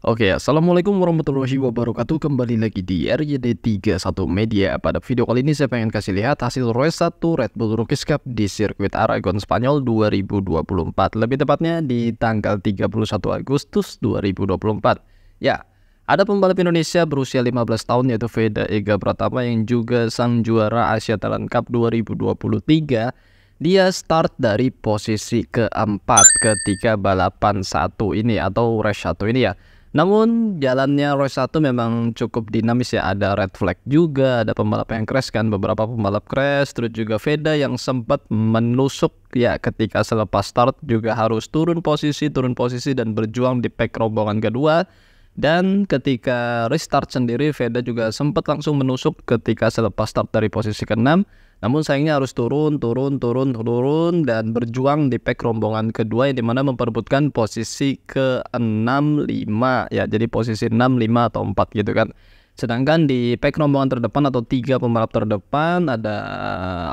Oke, Assalamualaikum warahmatullahi wabarakatuh Kembali lagi di RJD31 Media Pada video kali ini saya pengen kasih lihat hasil race 1 Red Bull Rookies Cup di sirkuit Aragon Spanyol 2024 Lebih tepatnya di tanggal 31 Agustus 2024 Ya, ada pembalap Indonesia berusia 15 tahun yaitu Veda Ega Pratama yang juga sang juara Asia Talent Cup 2023 dia start dari posisi keempat ketika balapan satu ini atau race satu ini ya namun jalannya Roy 1 memang cukup dinamis ya Ada red flag juga, ada pembalap yang crash kan Beberapa pembalap crash, terus juga Veda yang sempat menusuk Ya ketika selepas start juga harus turun posisi, turun posisi Dan berjuang di pack rombongan kedua dan ketika restart sendiri Veda juga sempat langsung menusuk ketika selepas start dari posisi ke-6 namun sayangnya harus turun, turun, turun, turun dan berjuang di pack rombongan kedua yang dimana memperebutkan posisi ke 65 ya. Jadi posisi 6, 5 atau 4 gitu kan. Sedangkan di pack rombongan terdepan atau tiga pembalap terdepan ada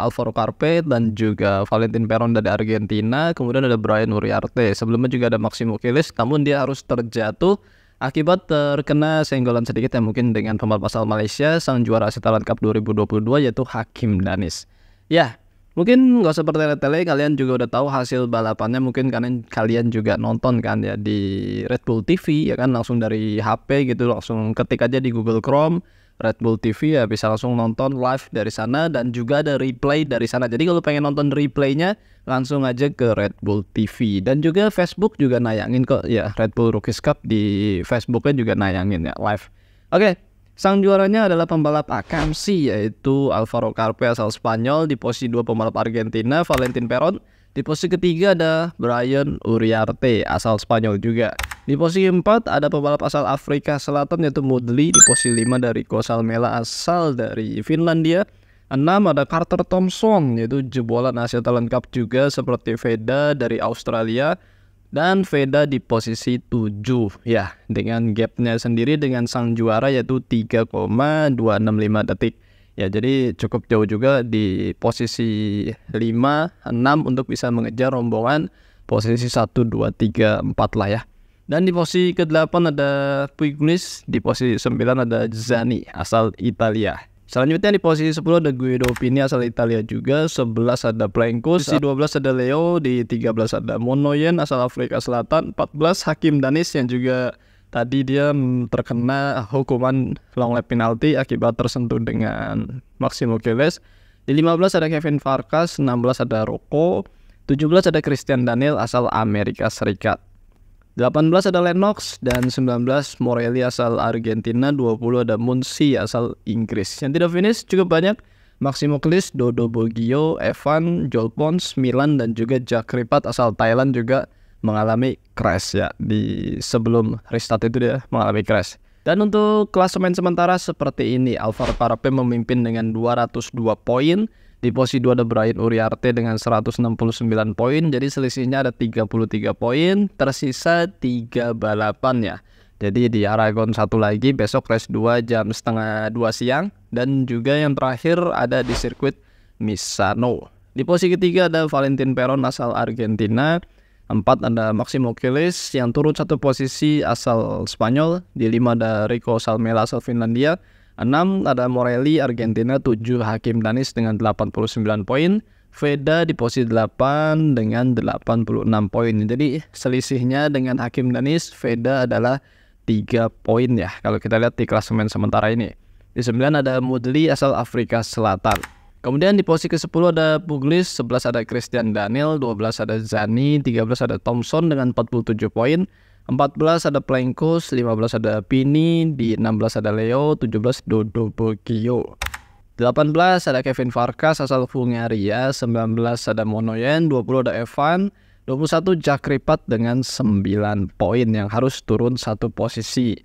Alvaro Carpe dan juga Valentin Peron dari Argentina, kemudian ada Brian Uriarte. Sebelumnya juga ada Maximo Kilis, namun dia harus terjatuh Akibat terkena senggolan sedikit ya mungkin dengan pembalap asal Malaysia, sang juara Asia Talent Cup 2022 yaitu Hakim Danis. Ya, mungkin nggak usah bertele-tele, kalian juga udah tahu hasil balapannya. Mungkin kalian kalian juga nonton kan ya di Red Bull TV ya kan langsung dari HP gitu langsung ketik aja di Google Chrome Red Bull TV ya bisa langsung nonton live dari sana dan juga ada replay dari sana. Jadi kalau pengen nonton replaynya langsung aja ke Red Bull TV dan juga Facebook juga nayangin kok ya Red Bull Rookies Cup di Facebooknya juga nayangin ya live. Oke, okay. sang juaranya adalah pembalap AKMC yaitu Alvaro Carpe asal Spanyol di posisi dua pembalap Argentina Valentin Peron di posisi ketiga ada Brian Uriarte asal Spanyol juga. Di posisi empat ada pembalap asal Afrika Selatan yaitu Mudli. Di posisi lima dari Kosalmela asal dari Finlandia. Enam ada Carter Thompson yaitu jebolan Asia Talent Cup juga seperti Veda dari Australia dan Veda di posisi 7 ya dengan gapnya sendiri dengan sang juara yaitu 3,265 detik. Ya, jadi cukup jauh juga di posisi 5, 6 untuk bisa mengejar rombongan posisi 1, 2, 3, 4 lah ya. Dan di posisi ke-8 ada Puignis, di posisi 9 ada Zani asal Italia. Selanjutnya di posisi 10 ada Guido Pini asal Italia juga, 11 ada Plankus, iya. di 12 ada Leo, di 13 ada Monoyen asal Afrika Selatan, 14 Hakim Danis yang juga tadi dia terkena hukuman long lap penalti akibat tersentuh dengan Maximo Gilles. Di 15 ada Kevin Farkas, 16 ada Rocco, 17 ada Christian Daniel asal Amerika Serikat. 18 ada Lennox dan 19 Morelli asal Argentina, 20 ada Munsi asal Inggris. Yang tidak finish cukup banyak. Maximo Keles, Dodo Bogio, Evan, Joel Pons, Milan dan juga Jack Ripat asal Thailand juga mengalami crash ya di sebelum restart itu dia mengalami crash. Dan untuk klasemen sementara seperti ini, Alvaro Parape memimpin dengan 202 poin, di posisi 2 ada Brian Uriarte dengan 169 poin, jadi selisihnya ada 33 poin, tersisa 3 balapan ya. Jadi di Aragon satu lagi besok race 2 jam setengah 2 siang dan juga yang terakhir ada di sirkuit Misano. Di posisi ketiga ada Valentin Peron asal Argentina Empat ada Maximo Kilis yang turun satu posisi asal Spanyol. Di lima ada Rico Salmela asal Finlandia. Enam ada Morelli Argentina. Tujuh Hakim Danis dengan 89 poin. Veda di posisi 8 dengan 86 poin. Jadi selisihnya dengan Hakim Danis, Veda adalah 3 poin ya. Kalau kita lihat di klasemen sementara ini. Di 9 ada Mudli asal Afrika Selatan. Kemudian di posisi ke-10 ada Puglis, 11 ada Christian Daniel, 12 ada Zani, 13 ada Thompson dengan 47 poin, 14 ada Plankus, 15 ada Pini, di 16 ada Leo, 17 Dodo Bogio. 18 ada Kevin Farkas asal Hungaria, 19 ada Monoyen, 20 ada Evan, 21 Jack Ripat dengan 9 poin yang harus turun satu posisi.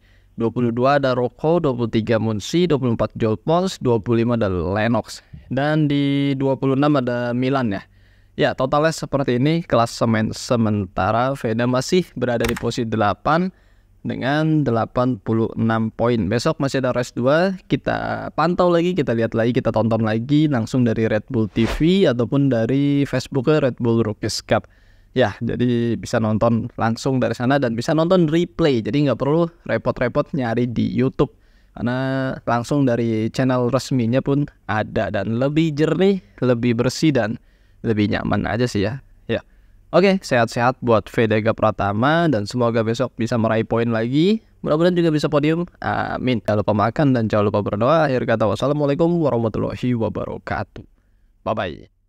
22 ada Rocco, 23 Munsi, 24 Joel Pons, 25 ada Lennox. Dan di 26 ada Milan ya. Ya, totalnya seperti ini kelas semen sementara Veda masih berada di posisi 8 dengan 86 poin. Besok masih ada race 2, kita pantau lagi, kita lihat lagi, kita tonton lagi langsung dari Red Bull TV ataupun dari Facebook Red Bull Rookies Cup. Ya, jadi bisa nonton langsung dari sana dan bisa nonton replay. Jadi nggak perlu repot-repot nyari di YouTube karena langsung dari channel resminya pun ada dan lebih jernih, lebih bersih dan lebih nyaman aja sih ya. Ya. Oke, sehat-sehat buat Vega Pratama dan semoga besok bisa meraih poin lagi. Mudah-mudahan juga bisa podium. Amin. Jangan lupa makan dan jangan lupa berdoa. Akhir kata wassalamualaikum warahmatullahi wabarakatuh. Bye-bye.